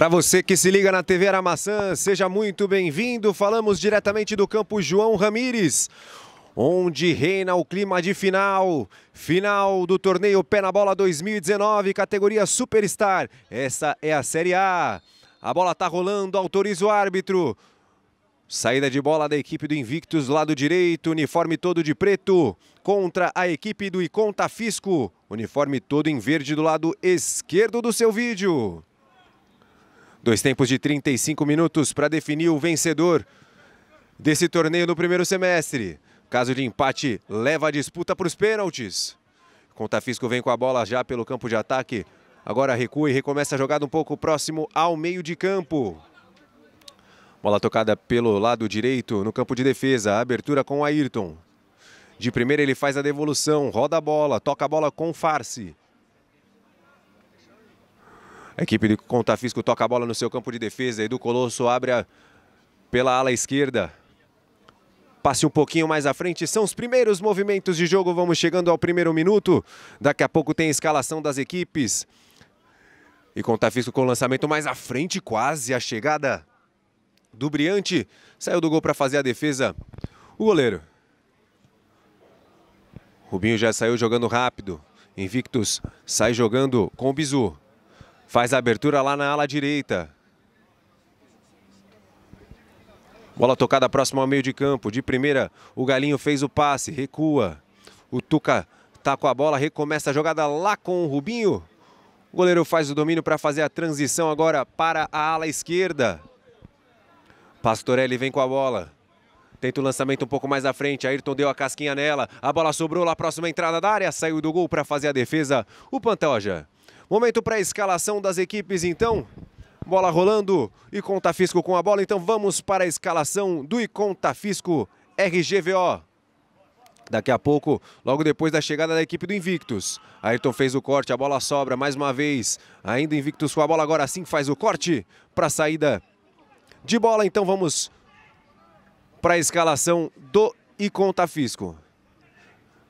Para você que se liga na TV Aramaçã, seja muito bem-vindo. Falamos diretamente do campo João Ramires, onde reina o clima de final. Final do torneio Pé na Bola 2019, categoria Superstar. Essa é a Série A. A bola está rolando, autoriza o árbitro. Saída de bola da equipe do Invictus, lado direito, uniforme todo de preto, contra a equipe do Iconta Fisco, uniforme todo em verde do lado esquerdo do seu vídeo. Dois tempos de 35 minutos para definir o vencedor desse torneio no primeiro semestre. Caso de empate, leva a disputa para os pênaltis. Contafisco vem com a bola já pelo campo de ataque. Agora recua e recomeça a jogada um pouco próximo ao meio de campo. Bola tocada pelo lado direito no campo de defesa. Abertura com o Ayrton. De primeira ele faz a devolução, roda a bola, toca a bola com Farsi. A equipe de Contafisco toca a bola no seu campo de defesa. Edu Colosso abre a... pela ala esquerda. Passe um pouquinho mais à frente. São os primeiros movimentos de jogo. Vamos chegando ao primeiro minuto. Daqui a pouco tem a escalação das equipes. E Contafisco com o lançamento mais à frente, quase a chegada do Briante. Saiu do gol para fazer a defesa. O goleiro. Rubinho já saiu jogando rápido. Invictus sai jogando com o Bizu. Faz a abertura lá na ala direita. Bola tocada próxima ao meio de campo. De primeira, o Galinho fez o passe, recua. O Tuca tá com a bola, recomeça a jogada lá com o Rubinho. O goleiro faz o domínio para fazer a transição agora para a ala esquerda. Pastorelli vem com a bola. Tenta o lançamento um pouco mais à frente. Ayrton deu a casquinha nela. A bola sobrou lá próxima entrada da área. Saiu do gol para fazer a defesa. O Pantoja. Momento para a escalação das equipes, então. Bola rolando, e conta-fisco com a bola. Então vamos para a escalação do conta-fisco RGVO. Daqui a pouco, logo depois da chegada da equipe do Invictus. Ayrton fez o corte, a bola sobra mais uma vez. Ainda Invictus com a bola, agora sim faz o corte para a saída de bola. Então vamos para a escalação do conta-fisco.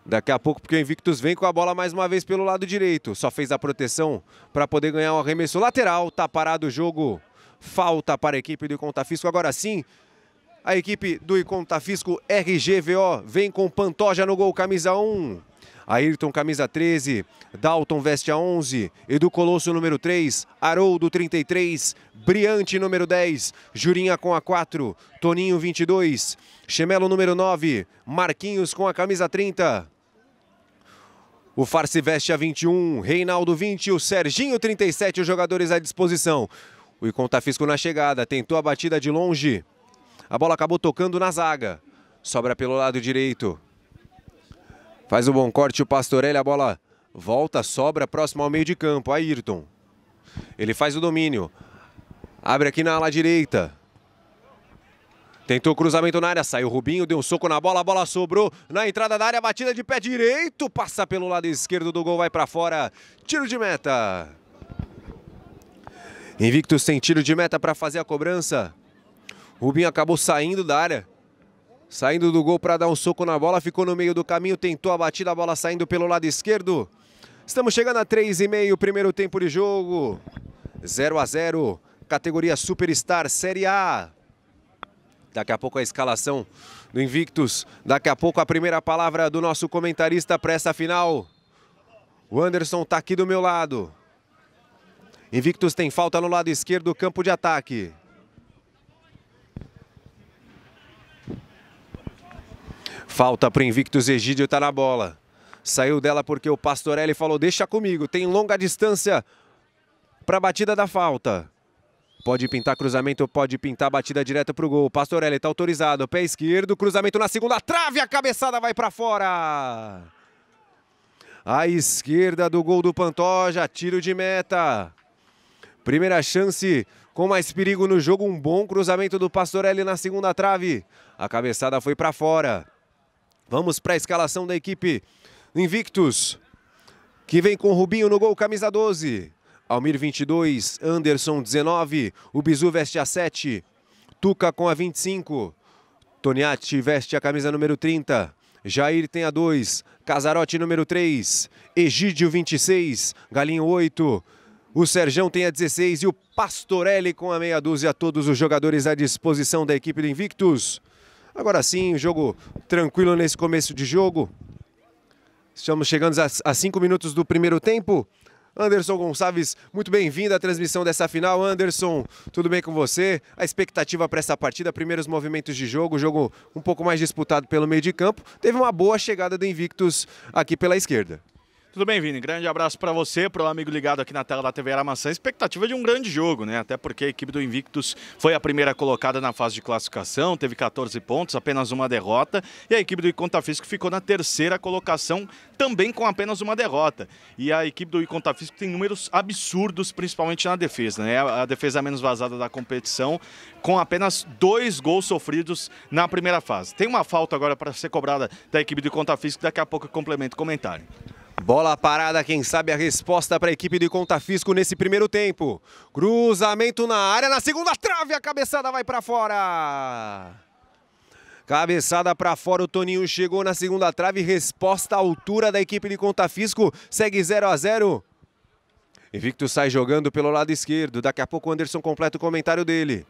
Daqui a pouco, porque o Invictus vem com a bola mais uma vez pelo lado direito. Só fez a proteção para poder ganhar um arremesso lateral. Tá parado o jogo. Falta para a equipe do Fisco. Agora sim, a equipe do Fisco RGVO vem com Pantoja no gol, camisa 1. Ayrton, camisa 13, Dalton, veste a 11, Edu Colosso, número 3, Haroldo, 33, Briante, número 10, Jurinha com a 4, Toninho, 22, Chemelo, número 9, Marquinhos com a camisa 30. O Farce veste a 21, Reinaldo 20, o Serginho 37, os jogadores à disposição. O Iconta fisco na chegada, tentou a batida de longe. A bola acabou tocando na zaga. Sobra pelo lado direito. Faz o um bom corte o Pastorelli, a bola volta, sobra próximo ao meio de campo, Ayrton. Ele faz o domínio, abre aqui na ala direita. Tentou cruzamento na área, saiu Rubinho, deu um soco na bola, a bola sobrou na entrada da área, batida de pé direito, passa pelo lado esquerdo do gol, vai para fora, tiro de meta. Invictus tem tiro de meta para fazer a cobrança. Rubinho acabou saindo da área. Saindo do gol para dar um soco na bola, ficou no meio do caminho, tentou a batida, a bola saindo pelo lado esquerdo. Estamos chegando a 3,5, primeiro tempo de jogo. 0 a 0 categoria Superstar Série A. Daqui a pouco a escalação do Invictus. Daqui a pouco a primeira palavra do nosso comentarista para essa final. O Anderson está aqui do meu lado. Invictus tem falta no lado esquerdo do campo de ataque. Falta para o Invictus Egídio, está na bola. Saiu dela porque o Pastorelli falou, deixa comigo, tem longa distância para a batida da falta. Pode pintar cruzamento, pode pintar batida direta para o gol. Pastorelli está autorizado, pé esquerdo, cruzamento na segunda trave, a cabeçada vai para fora. A esquerda do gol do Pantoja, tiro de meta. Primeira chance com mais perigo no jogo, um bom cruzamento do Pastorelli na segunda trave. A cabeçada foi para fora. Vamos para a escalação da equipe Invictus, que vem com Rubinho no gol, camisa 12. Almir 22, Anderson 19, o Bizu veste a 7, Tuca com a 25, Toniati veste a camisa número 30, Jair tem a 2, Casarote número 3, Egídio 26, Galinho 8, o Serjão tem a 16 e o Pastorelli com a meia dúzia, todos os jogadores à disposição da equipe do Invictus. Agora sim, jogo tranquilo nesse começo de jogo. Estamos chegando a cinco minutos do primeiro tempo. Anderson Gonçalves, muito bem-vindo à transmissão dessa final. Anderson, tudo bem com você? A expectativa para essa partida, primeiros movimentos de jogo, jogo um pouco mais disputado pelo meio de campo. Teve uma boa chegada do Invictus aqui pela esquerda. Tudo bem, Vini? Grande abraço para você, para o amigo ligado aqui na tela da TV Aramaçã. Expectativa é de um grande jogo, né? Até porque a equipe do Invictus foi a primeira colocada na fase de classificação, teve 14 pontos, apenas uma derrota. E a equipe do Iconta Fisco ficou na terceira colocação, também com apenas uma derrota. E a equipe do Iconta Fisco tem números absurdos, principalmente na defesa, né? A defesa menos vazada da competição, com apenas dois gols sofridos na primeira fase. Tem uma falta agora para ser cobrada da equipe do Iconta Fisco, daqui a pouco eu complemento o comentário. Bola parada, quem sabe a resposta para a equipe de Conta Fisco nesse primeiro tempo. Cruzamento na área, na segunda trave, a cabeçada vai para fora. Cabeçada para fora, o Toninho chegou na segunda trave, resposta à altura da equipe de Conta Fisco, segue 0 a 0 Invicto sai jogando pelo lado esquerdo, daqui a pouco o Anderson completa o comentário dele.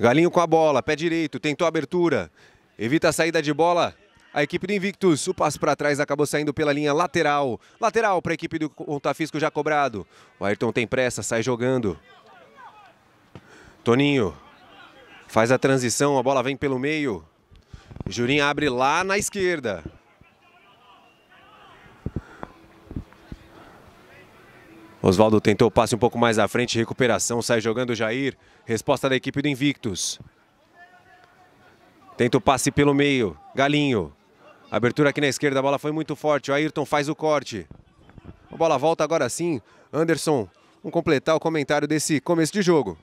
Galinho com a bola, pé direito, tentou a abertura, evita a saída de bola, a equipe do Invictus, o passo para trás acabou saindo pela linha lateral. Lateral para a equipe do Contafisco já cobrado. O Ayrton tem pressa, sai jogando. Toninho faz a transição, a bola vem pelo meio. Jurim abre lá na esquerda. Oswaldo tentou o passe um pouco mais à frente, recuperação, sai jogando Jair. Resposta da equipe do Invictus. Tenta o passe pelo meio, Galinho. Abertura aqui na esquerda, a bola foi muito forte. O Ayrton faz o corte. A bola volta agora sim. Anderson, vamos completar o comentário desse começo de jogo.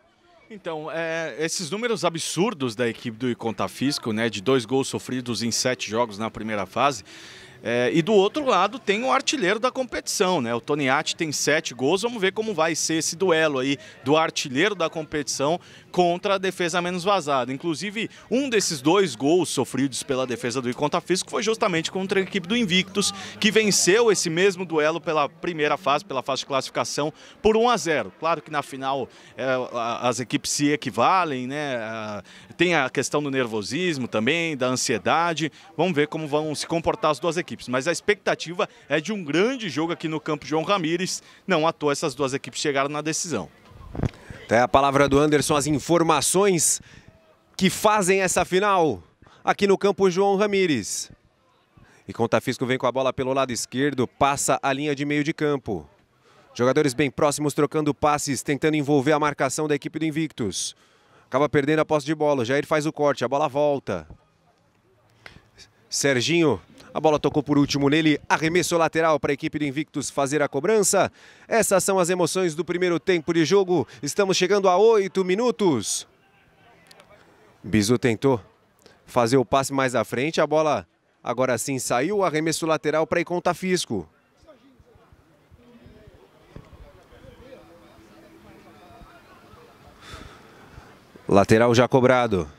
Então, é, esses números absurdos da equipe do Iconta Fisco, né, de dois gols sofridos em sete jogos na primeira fase, é, e do outro lado tem o artilheiro da competição, né? O Toniati tem sete gols. Vamos ver como vai ser esse duelo aí do artilheiro da competição contra a defesa menos vazada. Inclusive, um desses dois gols sofridos pela defesa do Iconta Físico foi justamente contra a equipe do Invictus, que venceu esse mesmo duelo pela primeira fase, pela fase de classificação, por 1 a 0. Claro que na final é, as equipes se equivalem, né? Tem a questão do nervosismo também, da ansiedade. Vamos ver como vão se comportar as duas equipes equipes, mas a expectativa é de um grande jogo aqui no campo João Ramires. Não à toa essas duas equipes chegaram na decisão. Até a palavra do Anderson, as informações que fazem essa final aqui no campo João Ramires. E Contafisco vem com a bola pelo lado esquerdo, passa a linha de meio de campo. Jogadores bem próximos trocando passes, tentando envolver a marcação da equipe do Invictus. Acaba perdendo a posse de bola, Jair faz o corte, a bola volta. Serginho a bola tocou por último nele, arremesso lateral para a equipe do Invictus fazer a cobrança. Essas são as emoções do primeiro tempo de jogo. Estamos chegando a oito minutos. Bizu tentou fazer o passe mais à frente, a bola agora sim saiu, arremesso lateral para ir contra Fisco. Lateral já cobrado.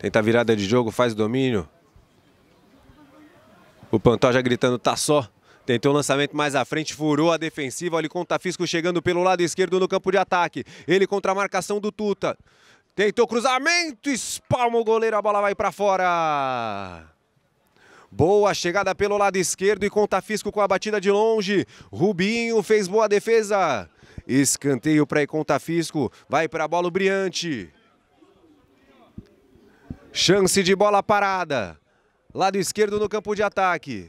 Tenta a virada de jogo, faz domínio. O Pantoja gritando, tá só. Tentou o um lançamento mais à frente, furou a defensiva. Olha o Contafisco chegando pelo lado esquerdo no campo de ataque. Ele contra a marcação do Tuta. Tentou cruzamento, espalma o goleiro, a bola vai para fora. Boa chegada pelo lado esquerdo e Contafisco com a batida de longe. Rubinho fez boa defesa. Escanteio para Contafisco, vai para a bola o Briante. Chance de bola parada. Lado esquerdo no campo de ataque.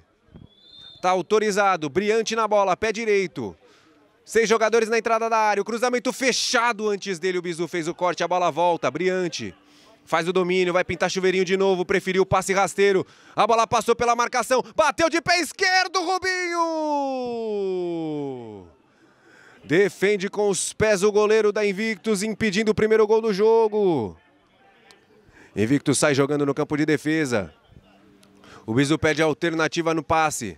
está autorizado. Briante na bola, pé direito. Seis jogadores na entrada da área. O cruzamento fechado antes dele. O Bizu fez o corte, a bola volta. Briante faz o domínio, vai pintar chuveirinho de novo. Preferiu o passe rasteiro. A bola passou pela marcação. Bateu de pé esquerdo, Rubinho! Defende com os pés o goleiro da Invictus, impedindo o primeiro gol do jogo. Invictus sai jogando no campo de defesa. O Biso pede alternativa no passe.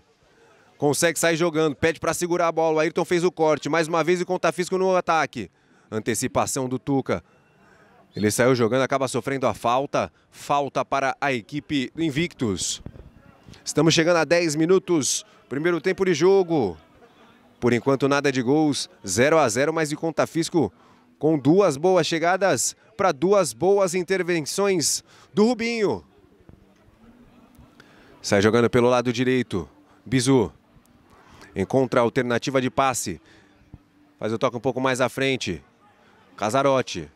Consegue sair jogando, pede para segurar a bola. O Ayrton fez o corte, mais uma vez o conta-fisco no ataque. Antecipação do Tuca. Ele saiu jogando, acaba sofrendo a falta. Falta para a equipe do Invictus. Estamos chegando a 10 minutos. Primeiro tempo de jogo. Por enquanto nada de gols. 0 a 0 mas de fisco com duas boas chegadas para duas boas intervenções do Rubinho. Sai jogando pelo lado direito. Bizu. Encontra a alternativa de passe. Faz o toque um pouco mais à frente. Casarote.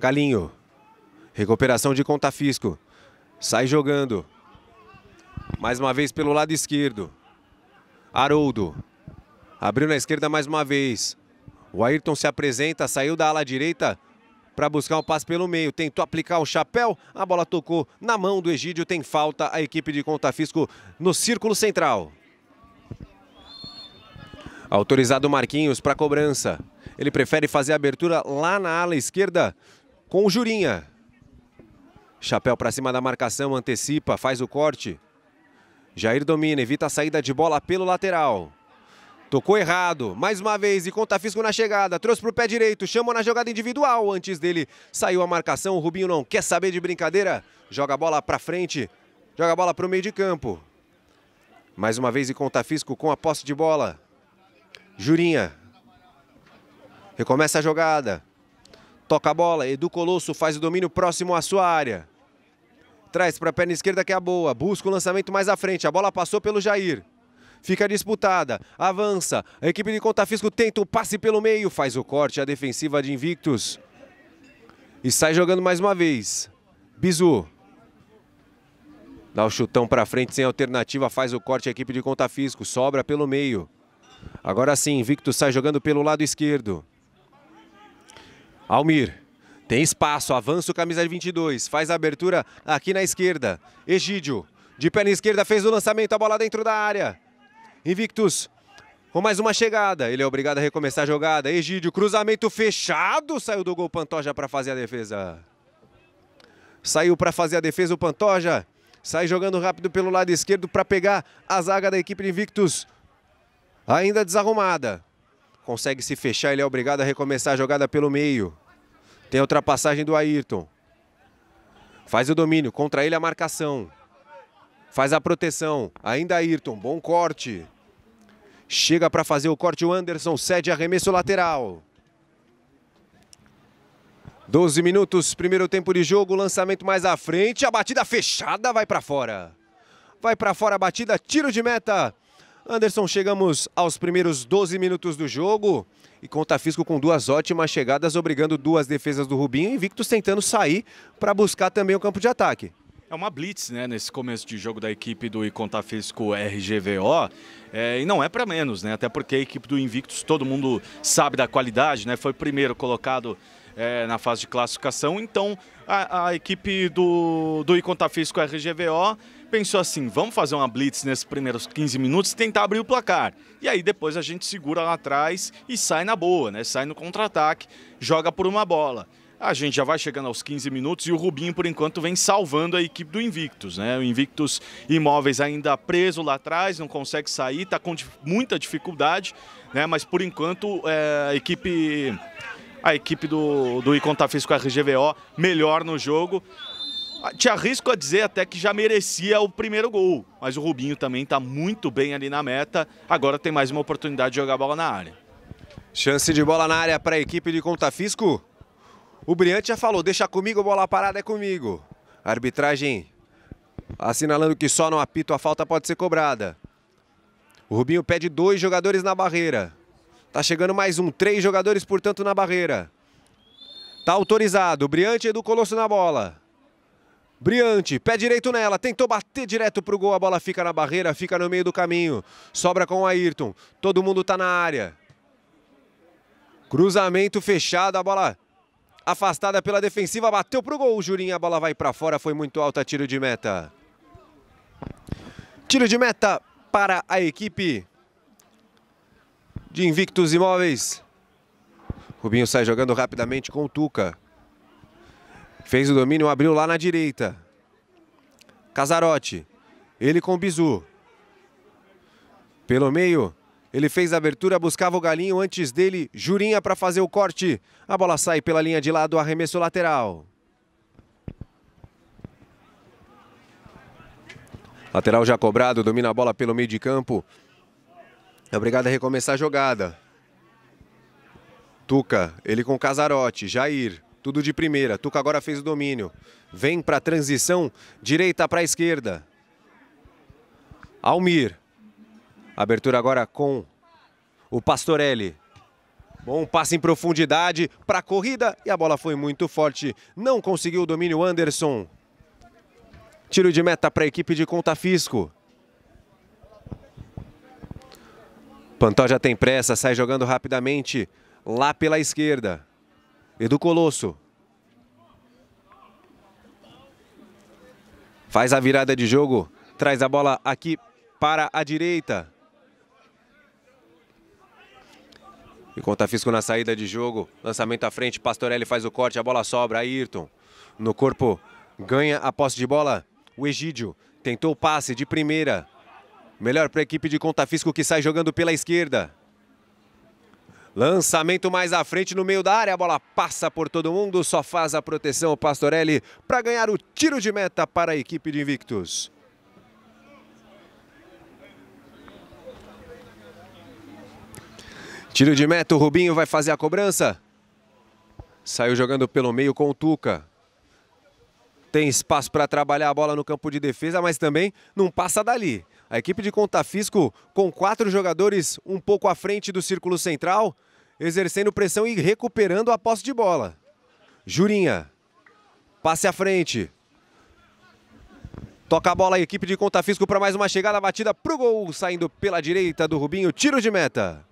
Galinho. Recuperação de conta-fisco. Sai jogando. Mais uma vez pelo lado esquerdo. Haroldo. Abriu na esquerda mais uma vez. O Ayrton se apresenta, saiu da ala direita para buscar um passe pelo meio. Tentou aplicar o chapéu, a bola tocou na mão do Egídio. Tem falta a equipe de Conta Fisco no círculo central. Autorizado Marquinhos para cobrança. Ele prefere fazer a abertura lá na ala esquerda com o Jurinha. Chapéu para cima da marcação, antecipa, faz o corte. Jair domina, evita a saída de bola pelo lateral. Tocou errado, mais uma vez, e conta fisco na chegada, trouxe para o pé direito, chamou na jogada individual, antes dele saiu a marcação, o Rubinho não quer saber de brincadeira, joga a bola para frente, joga a bola para o meio de campo. Mais uma vez, e conta fisco com a posse de bola. Jurinha, recomeça a jogada, toca a bola, Edu Colosso faz o domínio próximo à sua área. Traz para a perna esquerda que é a boa, busca o lançamento mais à frente, a bola passou pelo Jair fica disputada, avança, a equipe de Contafisco tenta o passe pelo meio, faz o corte, a defensiva de Invictus. E sai jogando mais uma vez. Bizu. Dá o chutão para frente sem alternativa, faz o corte a equipe de Contafisco, sobra pelo meio. Agora sim, Invictus sai jogando pelo lado esquerdo. Almir. Tem espaço, avança o camisa de 22, faz a abertura aqui na esquerda. Egídio, de perna esquerda, fez o lançamento, a bola dentro da área. Invictus com mais uma chegada. Ele é obrigado a recomeçar a jogada. Egídio, cruzamento fechado. Saiu do gol Pantoja para fazer a defesa. Saiu para fazer a defesa o Pantoja. Sai jogando rápido pelo lado esquerdo para pegar a zaga da equipe Invictus. Ainda desarrumada. Consegue se fechar, ele é obrigado a recomeçar a jogada pelo meio. Tem a ultrapassagem do Ayrton. Faz o domínio, contra ele a marcação. Faz a proteção. Ainda Ayrton, bom corte. Chega para fazer o corte o Anderson, cede arremesso lateral. 12 minutos, primeiro tempo de jogo, lançamento mais à frente, a batida fechada vai para fora. Vai para fora a batida, tiro de meta. Anderson, chegamos aos primeiros 12 minutos do jogo e conta Fisco com duas ótimas chegadas, obrigando duas defesas do Rubinho, invictos tentando sair para buscar também o campo de ataque. É uma blitz, né, nesse começo de jogo da equipe do Físico RGVO, é, e não é para menos, né, até porque a equipe do Invictus, todo mundo sabe da qualidade, né, foi primeiro colocado é, na fase de classificação, então a, a equipe do, do Físico RGVO pensou assim, vamos fazer uma blitz nesses primeiros 15 minutos e tentar abrir o placar, e aí depois a gente segura lá atrás e sai na boa, né, sai no contra-ataque, joga por uma bola. A gente já vai chegando aos 15 minutos e o Rubinho, por enquanto, vem salvando a equipe do Invictus. Né? O Invictus Imóveis ainda preso lá atrás, não consegue sair, está com muita dificuldade, né? mas por enquanto é, a equipe. A equipe do, do Iconta tá Físico RGVO melhor no jogo. Ah, te arrisco a dizer até que já merecia o primeiro gol, mas o Rubinho também está muito bem ali na meta. Agora tem mais uma oportunidade de jogar bola na área. Chance de bola na área para a equipe de Conta Fisco. O Briante já falou, deixa comigo, bola parada é comigo. arbitragem assinalando que só no apito a falta pode ser cobrada. O Rubinho pede dois jogadores na barreira. Tá chegando mais um, três jogadores, portanto, na barreira. Tá autorizado, o Briante e do Colosso na bola. Briante, pé direito nela, tentou bater direto pro gol, a bola fica na barreira, fica no meio do caminho. Sobra com o Ayrton, todo mundo tá na área. Cruzamento fechado, a bola afastada pela defensiva, bateu para o gol, Jurinho, a bola vai para fora, foi muito alta, tiro de meta. Tiro de meta para a equipe de Invictus Imóveis. Rubinho sai jogando rapidamente com o Tuca. Fez o domínio, abriu lá na direita. Casarote. Ele com o Bizu. Pelo meio, ele fez a abertura, buscava o Galinho antes dele, Jurinha para fazer o corte. A bola sai pela linha de lado, arremesso lateral. Lateral já cobrado, domina a bola pelo meio de campo. É obrigado a recomeçar a jogada. Tuca, ele com Casarote, Jair, tudo de primeira. Tuca agora fez o domínio. Vem para a transição, direita para a esquerda. Almir, Abertura agora com o Pastorelli. Bom passe em profundidade para a corrida e a bola foi muito forte. Não conseguiu o domínio Anderson. Tiro de meta para a equipe de conta-fisco. Pantó já tem pressa, sai jogando rapidamente lá pela esquerda. Edu Colosso. Faz a virada de jogo, traz a bola aqui para a direita. Conta Fisco na saída de jogo. Lançamento à frente, Pastorelli faz o corte, a bola sobra, Ayrton. No corpo, ganha a posse de bola. O Egídio tentou o passe de primeira. Melhor para a equipe de Conta Físico que sai jogando pela esquerda. Lançamento mais à frente no meio da área, a bola passa por todo mundo, só faz a proteção o Pastorelli para ganhar o tiro de meta para a equipe de Invictus. Tiro de meta, o Rubinho vai fazer a cobrança. Saiu jogando pelo meio com o Tuca. Tem espaço para trabalhar a bola no campo de defesa, mas também não passa dali. A equipe de Contafisco, com quatro jogadores um pouco à frente do círculo central, exercendo pressão e recuperando a posse de bola. Jurinha, passe à frente. Toca a bola a equipe de Contafisco para mais uma chegada, batida para o gol, saindo pela direita do Rubinho, tiro de meta.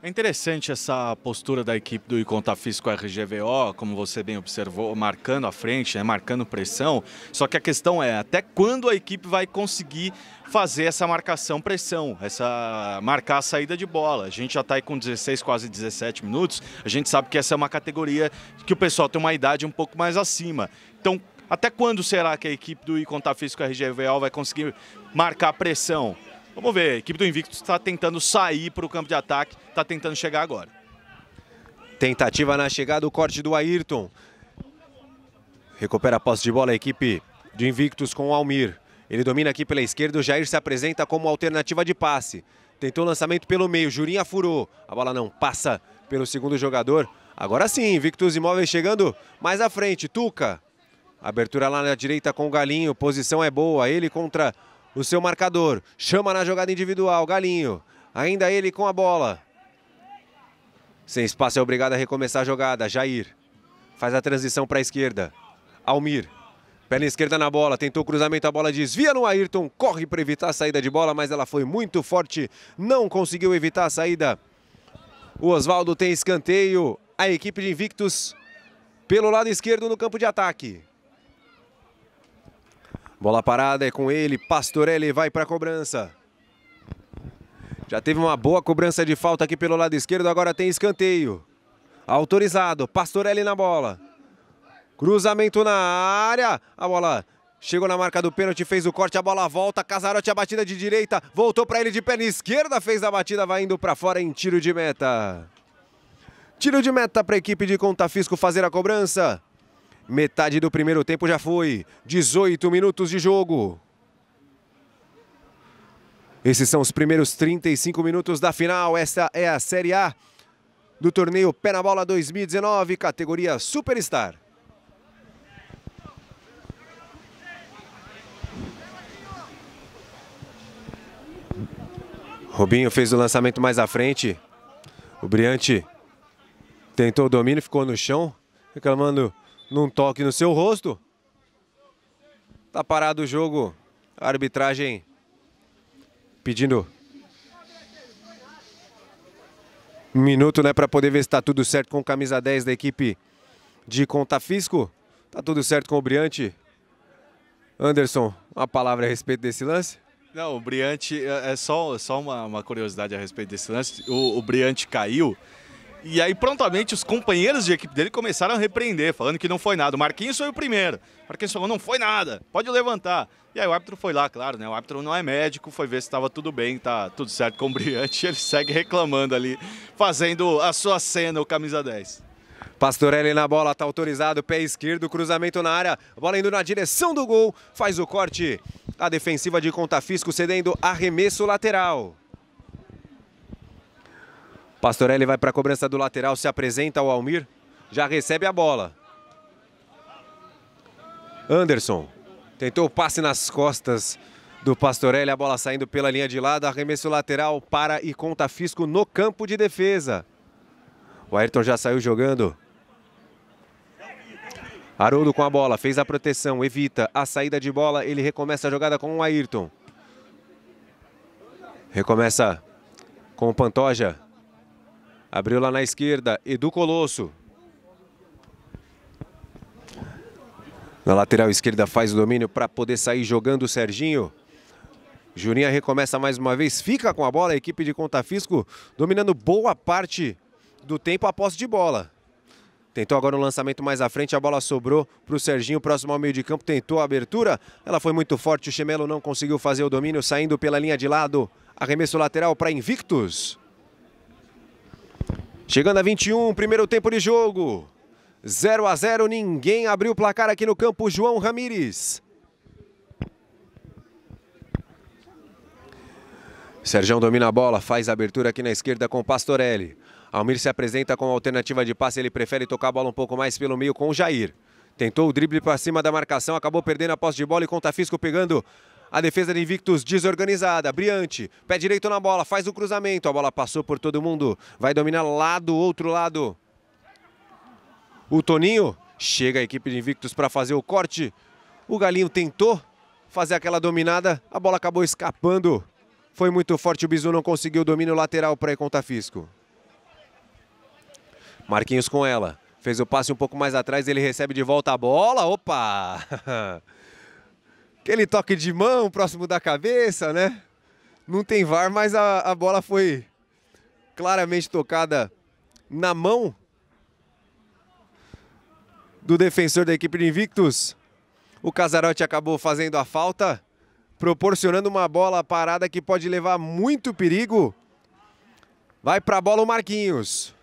É interessante essa postura da equipe do Icontafis com RGVO, como você bem observou, marcando a frente, né, marcando pressão. Só que a questão é até quando a equipe vai conseguir fazer essa marcação pressão, essa marcar a saída de bola. A gente já está aí com 16, quase 17 minutos. A gente sabe que essa é uma categoria que o pessoal tem uma idade um pouco mais acima. Então, até quando será que a equipe do Icontafis com RGVO vai conseguir marcar pressão? Vamos ver, a equipe do Invictus está tentando sair para o campo de ataque, está tentando chegar agora. Tentativa na chegada, o corte do Ayrton. Recupera a posse de bola a equipe do Invictus com o Almir. Ele domina aqui pela esquerda, o Jair se apresenta como alternativa de passe. Tentou o lançamento pelo meio, Jurinha furou. A bola não passa pelo segundo jogador. Agora sim, Invictus Imóveis chegando mais à frente. Tuca, abertura lá na direita com o Galinho, posição é boa. Ele contra o seu marcador. Chama na jogada individual, Galinho. Ainda ele com a bola. Sem espaço é obrigado a recomeçar a jogada. Jair faz a transição para a esquerda. Almir. Perna esquerda na bola, tentou o cruzamento, a bola desvia no Ayrton, corre para evitar a saída de bola, mas ela foi muito forte, não conseguiu evitar a saída. O Oswaldo tem escanteio, a equipe de Invictus pelo lado esquerdo no campo de ataque. Bola parada é com ele, Pastorelli vai para a cobrança. Já teve uma boa cobrança de falta aqui pelo lado esquerdo, agora tem escanteio. Autorizado, Pastorelli na bola. Cruzamento na área, a bola chegou na marca do pênalti, fez o corte, a bola volta, Casarote a batida de direita, voltou para ele de perna esquerda, fez a batida, vai indo para fora em tiro de meta. Tiro de meta para a equipe de Contafisco fazer a cobrança. Metade do primeiro tempo já foi. 18 minutos de jogo. Esses são os primeiros 35 minutos da final. Essa é a Série A do torneio Pé na Bola 2019, categoria Superstar. Robinho fez o lançamento mais à frente. O Briante tentou o domínio, ficou no chão, reclamando num toque no seu rosto. Tá parado o jogo. A arbitragem pedindo um minuto, né, para poder ver se tá tudo certo com a camisa 10 da equipe de Contafisco. Tá tudo certo com o Briante. Anderson, uma palavra a respeito desse lance? Não, o Briante, é, é só, só uma, uma curiosidade a respeito desse lance. O, o Briante caiu e aí, prontamente, os companheiros de equipe dele começaram a repreender, falando que não foi nada. O Marquinhos foi o primeiro. O Marquinhos falou, não foi nada, pode levantar. E aí o árbitro foi lá, claro, né? O árbitro não é médico, foi ver se estava tudo bem, tá tudo certo com o Briante. Ele segue reclamando ali, fazendo a sua cena, o camisa 10. Pastorelli na bola, tá autorizado, pé esquerdo, cruzamento na área, bola indo na direção do gol, faz o corte. A defensiva de conta-fisco cedendo arremesso lateral. Pastorelli vai para a cobrança do lateral, se apresenta ao Almir, já recebe a bola. Anderson tentou o passe nas costas do Pastorelli, a bola saindo pela linha de lado, arremesso lateral para e conta fisco no campo de defesa. O Ayrton já saiu jogando. Haroldo com a bola, fez a proteção, evita a saída de bola, ele recomeça a jogada com o Ayrton. Recomeça com o Pantoja. Abriu lá na esquerda, Edu Colosso. Na lateral esquerda faz o domínio para poder sair jogando o Serginho. Juninha recomeça mais uma vez, fica com a bola, a equipe de Conta Fisco dominando boa parte do tempo a posse de bola. Tentou agora um lançamento mais à frente, a bola sobrou para o Serginho, próximo ao meio de campo, tentou a abertura, ela foi muito forte, o Chemelo não conseguiu fazer o domínio, saindo pela linha de lado, arremesso lateral para Invictus. Chegando a 21, primeiro tempo de jogo. 0 a 0, ninguém abriu o placar aqui no campo João Ramires. Sérgio domina a bola, faz a abertura aqui na esquerda com Pastorelli. Almir se apresenta com alternativa de passe, ele prefere tocar a bola um pouco mais pelo meio com o Jair. Tentou o drible para cima da marcação, acabou perdendo a posse de bola e conta o pegando a defesa do Invictus desorganizada, Briante, pé direito na bola, faz o cruzamento, a bola passou por todo mundo, vai dominar lá do outro lado. O Toninho, chega a equipe do Invictus para fazer o corte, o Galinho tentou fazer aquela dominada, a bola acabou escapando. Foi muito forte, o Bizu não conseguiu o domínio lateral para ir contra Fisco. Marquinhos com ela, fez o passe um pouco mais atrás, ele recebe de volta a bola, opa! Aquele toque de mão próximo da cabeça, né? Não tem VAR, mas a, a bola foi claramente tocada na mão do defensor da equipe de Invictus. O Casarotti acabou fazendo a falta, proporcionando uma bola parada que pode levar muito perigo. Vai para a bola o Marquinhos.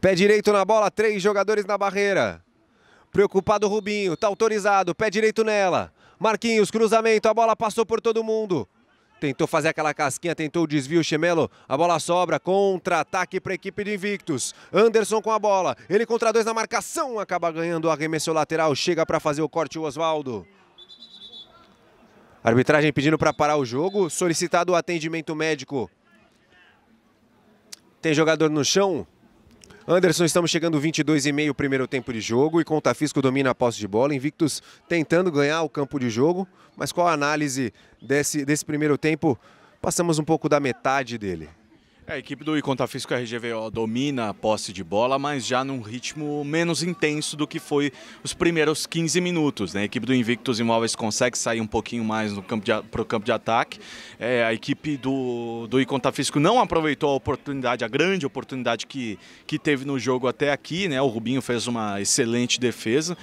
Pé direito na bola, três jogadores na barreira. Preocupado Rubinho, tá autorizado, pé direito nela. Marquinhos, cruzamento, a bola passou por todo mundo. Tentou fazer aquela casquinha, tentou o desvio, Chemelo. A bola sobra, contra-ataque para a equipe do Invictus. Anderson com a bola, ele contra dois na marcação, acaba ganhando o arremesso lateral, chega para fazer o corte o Oswaldo. Arbitragem pedindo para parar o jogo, solicitado o atendimento médico. Tem jogador no chão, Anderson, estamos chegando 22 e meio primeiro tempo de jogo e Fisco domina a posse de bola, Invictus tentando ganhar o campo de jogo, mas qual a análise desse, desse primeiro tempo? Passamos um pouco da metade dele. É, a equipe do Icontafisco RGVO domina a posse de bola, mas já num ritmo menos intenso do que foi os primeiros 15 minutos. Né? A equipe do Invictus Imóveis consegue sair um pouquinho mais para o campo de ataque. É, a equipe do, do Físico não aproveitou a oportunidade, a grande oportunidade que, que teve no jogo até aqui. Né? O Rubinho fez uma excelente defesa.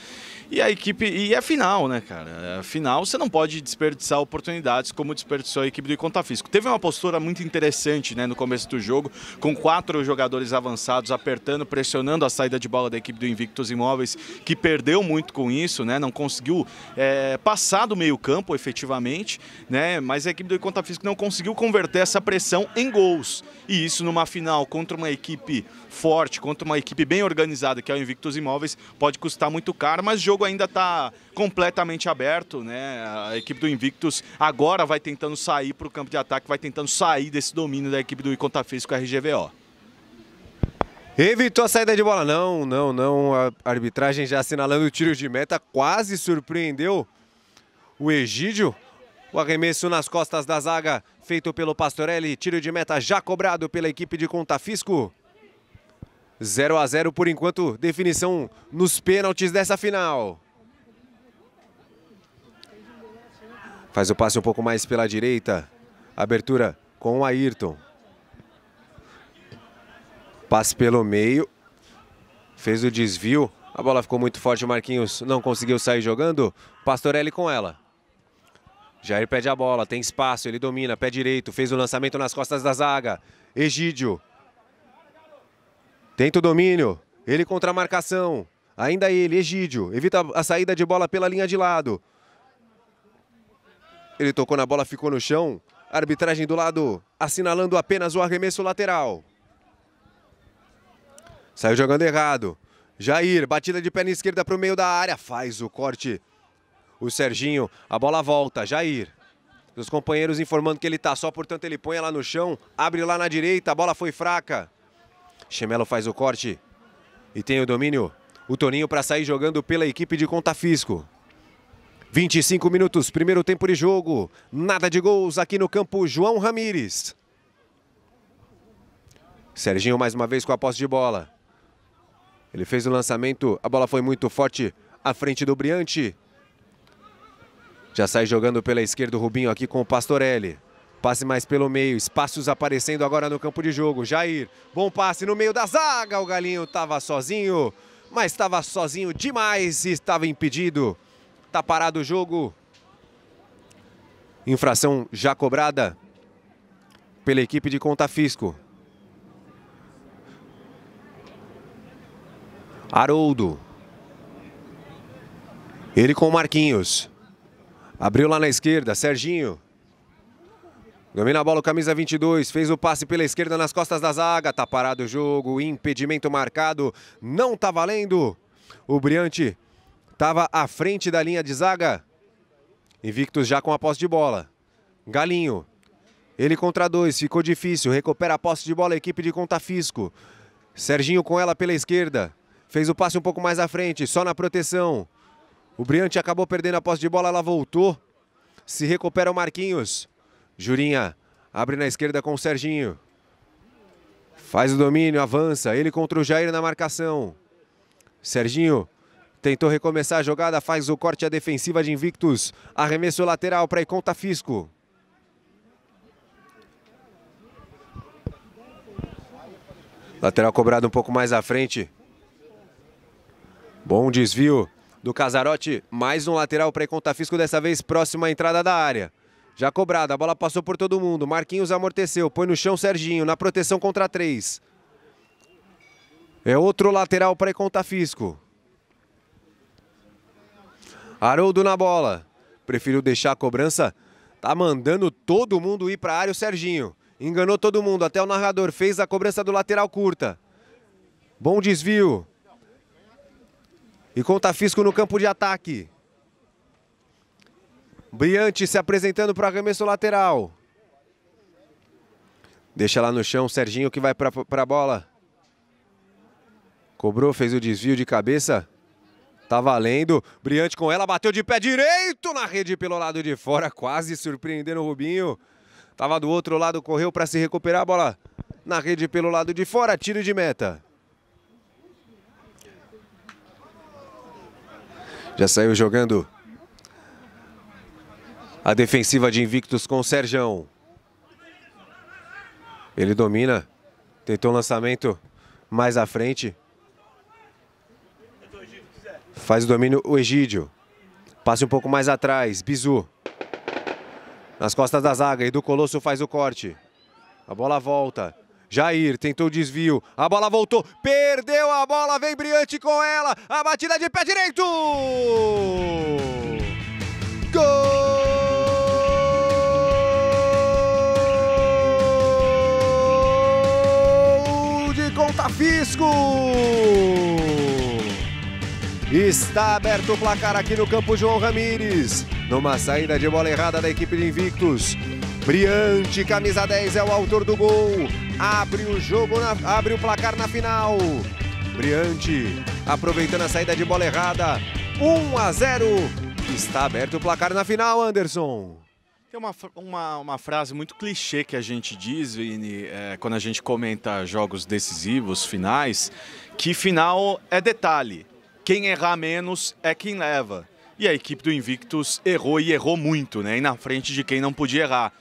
E a equipe. E é final, né, cara? É final, você não pode desperdiçar oportunidades como desperdiçou a equipe do Conta Físico. Teve uma postura muito interessante, né, no começo do jogo, com quatro jogadores avançados apertando, pressionando a saída de bola da equipe do Invictus Imóveis, que perdeu muito com isso, né? Não conseguiu é, passar do meio-campo efetivamente, né? Mas a equipe do Conta Físico não conseguiu converter essa pressão em gols. E isso numa final contra uma equipe forte, contra uma equipe bem organizada, que é o Invictus Imóveis, pode custar muito caro, mas o jogo ainda está completamente aberto, né? A equipe do Invictus agora vai tentando sair para o campo de ataque, vai tentando sair desse domínio da equipe do Iconta Físico RGVO. Evitou a saída de bola, não, não, não. A arbitragem já assinalando o tiro de meta, quase surpreendeu o Egídio. O arremesso nas costas da zaga, feito pelo Pastorelli, tiro de meta já cobrado pela equipe de Contafisco. 0 a 0 por enquanto, definição nos pênaltis dessa final. Faz o passe um pouco mais pela direita. Abertura com o Ayrton. Passe pelo meio. Fez o desvio. A bola ficou muito forte, o Marquinhos não conseguiu sair jogando. Pastorelli com ela. Jair pede a bola, tem espaço, ele domina, pé direito, fez o lançamento nas costas da zaga. Egídio Tenta o domínio. Ele contra a marcação. Ainda ele, Egídio. Evita a saída de bola pela linha de lado. Ele tocou na bola, ficou no chão. Arbitragem do lado, assinalando apenas o arremesso lateral. Saiu jogando errado. Jair, batida de perna esquerda para o meio da área. Faz o corte. O Serginho, a bola volta. Jair. Os companheiros informando que ele está só, portanto ele põe lá no chão. Abre lá na direita, a bola foi fraca. Chemelo faz o corte e tem o domínio. O Toninho para sair jogando pela equipe de Conta fisco. 25 minutos, primeiro tempo de jogo. Nada de gols aqui no campo João Ramires. Serginho mais uma vez com a posse de bola. Ele fez o lançamento, a bola foi muito forte à frente do Briante. Já sai jogando pela esquerda o Rubinho aqui com o Pastorelli. Passe mais pelo meio, espaços aparecendo agora no campo de jogo. Jair, bom passe no meio da zaga. O Galinho estava sozinho, mas estava sozinho demais e estava impedido. Tá parado o jogo. Infração já cobrada pela equipe de conta-fisco. Haroldo. Ele com o Marquinhos. Abriu lá na esquerda, Serginho. Domina a bola, o camisa 22, fez o passe pela esquerda nas costas da zaga, tá parado o jogo, impedimento marcado, não tá valendo. O Briante tava à frente da linha de zaga. Invictus já com a posse de bola. Galinho, ele contra dois, ficou difícil, recupera a posse de bola a equipe de Contafisco. Serginho com ela pela esquerda, fez o passe um pouco mais à frente, só na proteção. O Briante acabou perdendo a posse de bola, ela voltou. Se recupera o Marquinhos. Jurinha abre na esquerda com o Serginho. Faz o domínio, avança. Ele contra o Jair na marcação. Serginho tentou recomeçar a jogada, faz o corte à defensiva de Invictus. Arremesso lateral para Iconta Fisco. Lateral cobrado um pouco mais à frente. Bom desvio do Casarote. Mais um lateral para Iconta Fisco, dessa vez próximo à entrada da área. Já cobrada, a bola passou por todo mundo. Marquinhos amorteceu, põe no chão Serginho, na proteção contra três. É outro lateral para conta fisco. Haroldo na bola. Preferiu deixar a cobrança. Tá mandando todo mundo ir para a área o Serginho. Enganou todo mundo, até o narrador fez a cobrança do lateral curta. Bom desvio. E conta fisco no campo de ataque. Briante se apresentando para arremesso lateral. Deixa lá no chão, Serginho que vai para a bola. Cobrou, fez o desvio de cabeça. Tá valendo. Briante com ela, bateu de pé direito na rede pelo lado de fora, quase surpreendendo o Rubinho. Tava do outro lado, correu para se recuperar a bola na rede pelo lado de fora, tiro de meta. Já saiu jogando a defensiva de Invictus com o Sérgio. Ele domina. Tentou um lançamento mais à frente. Faz o domínio o Egídio. Passe um pouco mais atrás. Bizu. Nas costas da zaga. E do Colosso faz o corte. A bola volta. Jair tentou o desvio. A bola voltou. Perdeu a bola. Vem brilhante com ela. A batida de pé direito. Gol! Conta Fisco. Está aberto o placar aqui no campo João Ramires. Numa saída de bola errada da equipe de Invictus. Briante, camisa 10, é o autor do gol. Abre o jogo, na, abre o placar na final. Briante, aproveitando a saída de bola errada. 1 a 0. Está aberto o placar na final, Anderson. Tem uma, uma, uma, frase muito clichê que a gente diz, Vini, é, quando a gente comenta jogos decisivos, finais, que final é detalhe. Quem errar menos é quem leva. E a equipe do Invictus errou e errou muito, né? E na frente de quem não podia errar.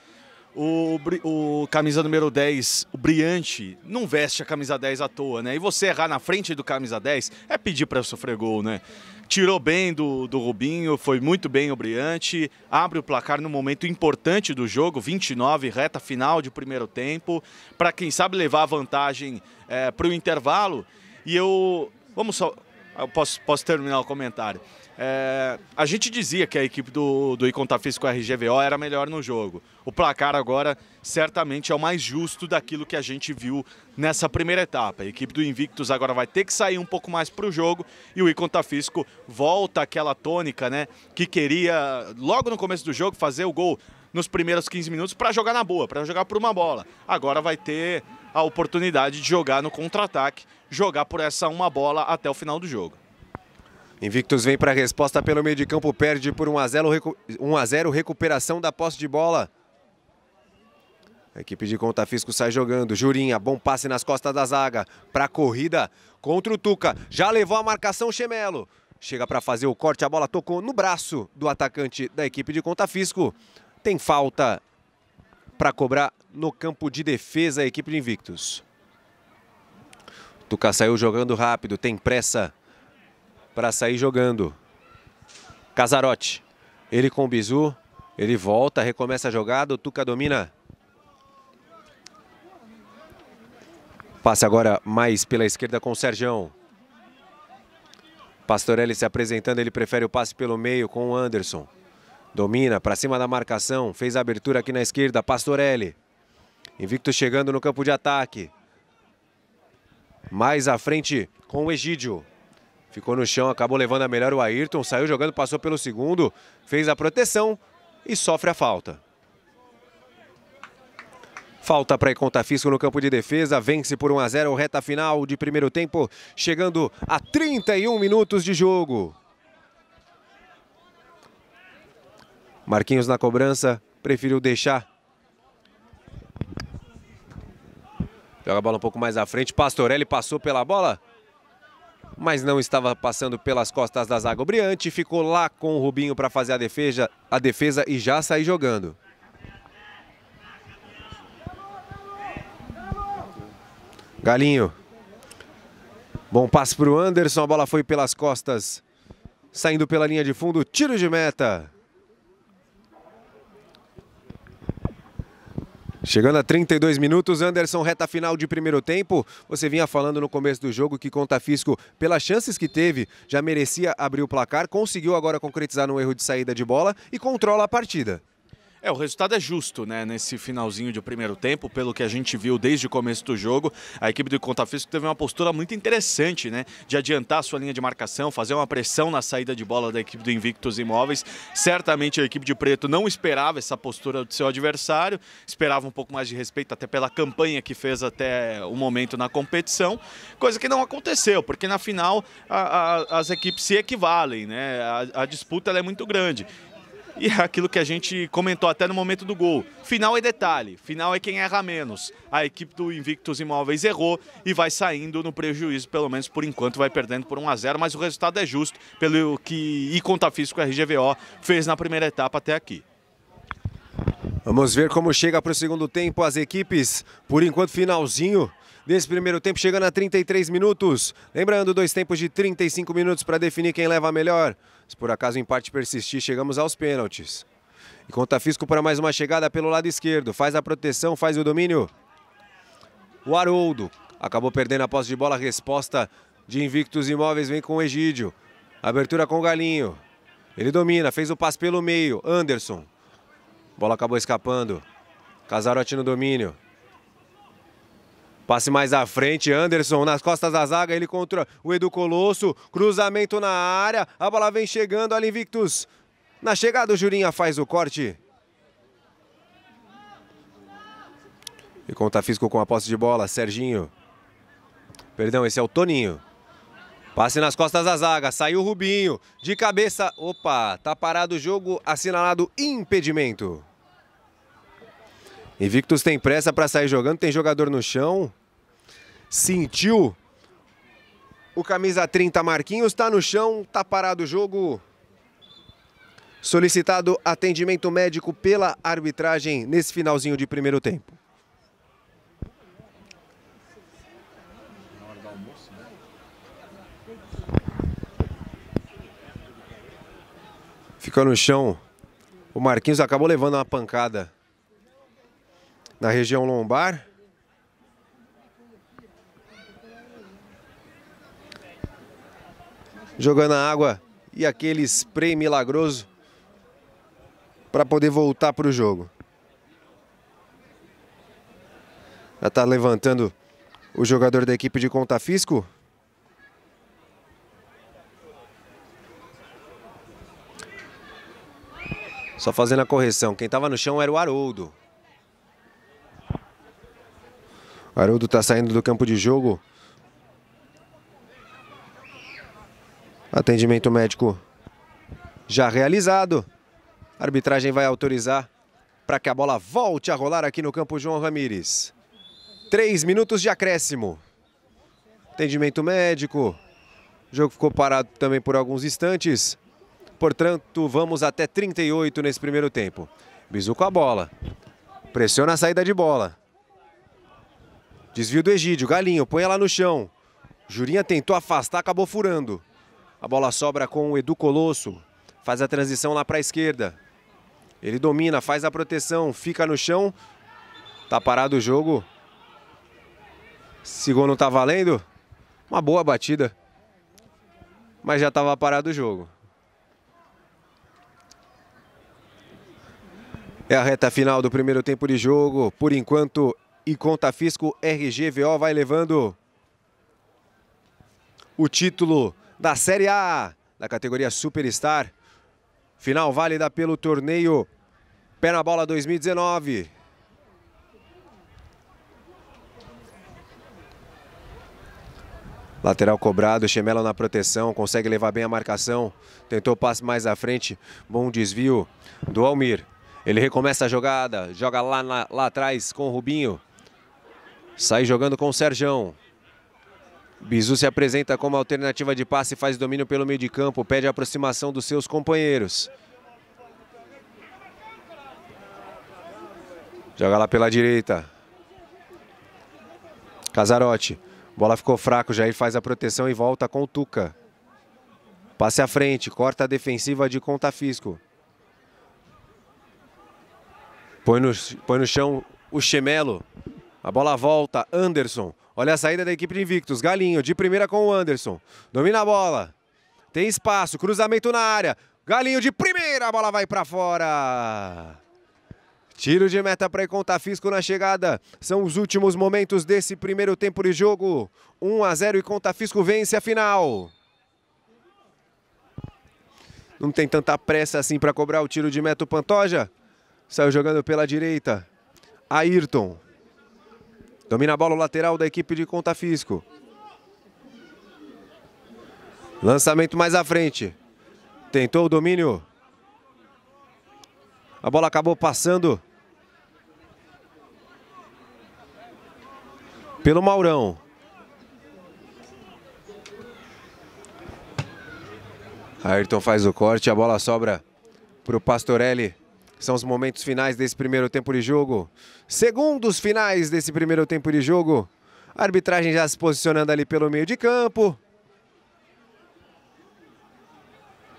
O, o, camisa número 10, o brilhante, não veste a camisa 10 à toa, né? E você errar na frente do camisa 10 é pedir para sofrer gol, né? tirou bem do, do Rubinho, foi muito bem o Briante, abre o placar no momento importante do jogo, 29, reta final de primeiro tempo, para quem sabe levar a vantagem é, para o intervalo. E eu. Vamos só. Eu posso, posso terminar o comentário. É, a gente dizia que a equipe do, do Iconta Físico RGVO era melhor no jogo o placar agora certamente é o mais justo daquilo que a gente viu nessa primeira etapa. A equipe do Invictus agora vai ter que sair um pouco mais para o jogo e o Icon Tafisco volta aquela tônica, né? Que queria, logo no começo do jogo, fazer o gol nos primeiros 15 minutos para jogar na boa, para jogar por uma bola. Agora vai ter a oportunidade de jogar no contra-ataque, jogar por essa uma bola até o final do jogo. Invictus vem para a resposta pelo meio de campo, perde por 1 a 0, 1 a 0 recuperação da posse de bola. A equipe de Conta Fisco sai jogando. Jurinha, bom passe nas costas da zaga. Para a corrida contra o Tuca. Já levou a marcação Chemelo. Chega para fazer o corte, a bola tocou no braço do atacante da equipe de Conta Fisco. Tem falta para cobrar no campo de defesa a equipe de Invictus. Tuca saiu jogando rápido, tem pressa para sair jogando. Casarote, ele com o Bizu, ele volta, recomeça a jogada, o Tuca domina Passe agora mais pela esquerda com o Serjão. Pastorelli se apresentando, ele prefere o passe pelo meio com o Anderson. Domina para cima da marcação, fez a abertura aqui na esquerda, Pastorelli. Invicto chegando no campo de ataque. Mais à frente com o Egídio. Ficou no chão, acabou levando a melhor o Ayrton, saiu jogando, passou pelo segundo, fez a proteção e sofre a falta. Falta para conta fisco no campo de defesa. Vence por 1 a 0 reta final de primeiro tempo, chegando a 31 minutos de jogo. Marquinhos na cobrança, preferiu deixar. Joga a bola um pouco mais à frente. Pastorelli passou pela bola, mas não estava passando pelas costas da zaga. O Briante ficou lá com o Rubinho para fazer a defesa, a defesa e já sair jogando. Galinho. Bom passe para o Anderson, a bola foi pelas costas, saindo pela linha de fundo, tiro de meta. Chegando a 32 minutos, Anderson, reta final de primeiro tempo. Você vinha falando no começo do jogo que conta Fisco pelas chances que teve, já merecia abrir o placar, conseguiu agora concretizar no erro de saída de bola e controla a partida. É, o resultado é justo, né? Nesse finalzinho de primeiro tempo, pelo que a gente viu desde o começo do jogo, a equipe do Contafisco teve uma postura muito interessante, né? De adiantar a sua linha de marcação, fazer uma pressão na saída de bola da equipe do Invictus Imóveis. Certamente a equipe de Preto não esperava essa postura do seu adversário, esperava um pouco mais de respeito até pela campanha que fez até o momento na competição, coisa que não aconteceu, porque na final a, a, as equipes se equivalem, né? A, a disputa é muito grande. E é aquilo que a gente comentou até no momento do gol. Final é detalhe, final é quem erra menos. A equipe do Invictus Imóveis errou e vai saindo no prejuízo, pelo menos por enquanto, vai perdendo por 1 a 0 mas o resultado é justo pelo que e Conta Físico RGVO fez na primeira etapa até aqui. Vamos ver como chega para o segundo tempo as equipes. Por enquanto, finalzinho desse primeiro tempo, chegando a 33 minutos. Lembrando, dois tempos de 35 minutos para definir quem leva a melhor. Se por acaso o empate persistir, chegamos aos pênaltis. E conta Fisco para mais uma chegada pelo lado esquerdo. Faz a proteção, faz o domínio. O Haroldo acabou perdendo a posse de bola. Resposta de Invictus Imóveis vem com o Egídio. Abertura com o Galinho. Ele domina, fez o passe pelo meio. Anderson. Bola acabou escapando. Casarote no domínio. Passe mais à frente, Anderson nas costas da zaga, ele contra o Edu Colosso, cruzamento na área, a bola vem chegando, ali Invictus. Na chegada o Jurinha faz o corte. E conta físico com a posse de bola, Serginho. Perdão, esse é o Toninho. Passe nas costas da zaga, saiu o Rubinho, de cabeça, opa, tá parado o jogo, assinalado impedimento. Invictus tem pressa para sair jogando, tem jogador no chão. Sentiu. O camisa 30 Marquinhos está no chão, está parado o jogo. Solicitado atendimento médico pela arbitragem nesse finalzinho de primeiro tempo. Ficou no chão. O Marquinhos acabou levando uma pancada na região lombar. Jogando a água e aquele spray milagroso para poder voltar para o jogo. Já está levantando o jogador da equipe de Conta Fisco. Só fazendo a correção, quem estava no chão era o Haroldo. O Haroldo está saindo do campo de jogo. Atendimento médico já realizado. A arbitragem vai autorizar para que a bola volte a rolar aqui no campo João Ramires. Três minutos de acréscimo. Atendimento médico. O jogo ficou parado também por alguns instantes. Portanto, vamos até 38 nesse primeiro tempo. Bizu com a bola. Pressiona a saída de bola. Desvio do Egídio, Galinho, põe ela no chão. Jurinha tentou afastar, acabou furando. A bola sobra com o Edu Colosso, faz a transição lá para a esquerda. Ele domina, faz a proteção, fica no chão. Tá parado o jogo. Segundo não tá valendo. Uma boa batida. Mas já estava parado o jogo. É a reta final do primeiro tempo de jogo. Por enquanto e conta fisco RGVO vai levando o título da Série A da categoria Superstar. Final válida pelo torneio Pé na Bola 2019. Lateral cobrado, Xemelo na proteção, consegue levar bem a marcação. Tentou o passe mais à frente, bom desvio do Almir. Ele recomeça a jogada, joga lá, na, lá atrás com o Rubinho. Sai jogando com o Serjão. Bizu se apresenta como alternativa de passe, faz domínio pelo meio de campo, pede aproximação dos seus companheiros. Joga lá pela direita. Casarote. Bola ficou fraca, Jair faz a proteção e volta com o Tuca. Passe à frente, corta a defensiva de Contafisco. Põe no, põe no chão o Chemelo. A bola volta, Anderson. Olha a saída da equipe de Invictus. Galinho, de primeira com o Anderson. Domina a bola. Tem espaço, cruzamento na área. Galinho de primeira, a bola vai para fora. Tiro de meta para contar fisco na chegada. São os últimos momentos desse primeiro tempo de jogo. 1 a 0 e conta fisco vence a final. Não tem tanta pressa assim para cobrar o tiro de meta o Pantoja. Saiu jogando pela direita. Ayrton. Domina a bola o lateral da equipe de conta físico Lançamento mais à frente. Tentou o domínio. A bola acabou passando. Pelo Maurão. Ayrton faz o corte, a bola sobra para o Pastorelli. São os momentos finais desse primeiro tempo de jogo. Segundos finais desse primeiro tempo de jogo. A arbitragem já se posicionando ali pelo meio de campo.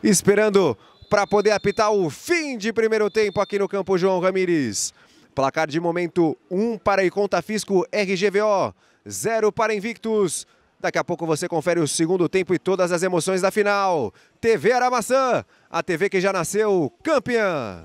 Esperando para poder apitar o fim de primeiro tempo aqui no campo João Ramires. Placar de momento 1 um para conta Fisco RGVO, 0 para Invictus. Daqui a pouco você confere o segundo tempo e todas as emoções da final. TV Aramaçã, a TV que já nasceu campeã.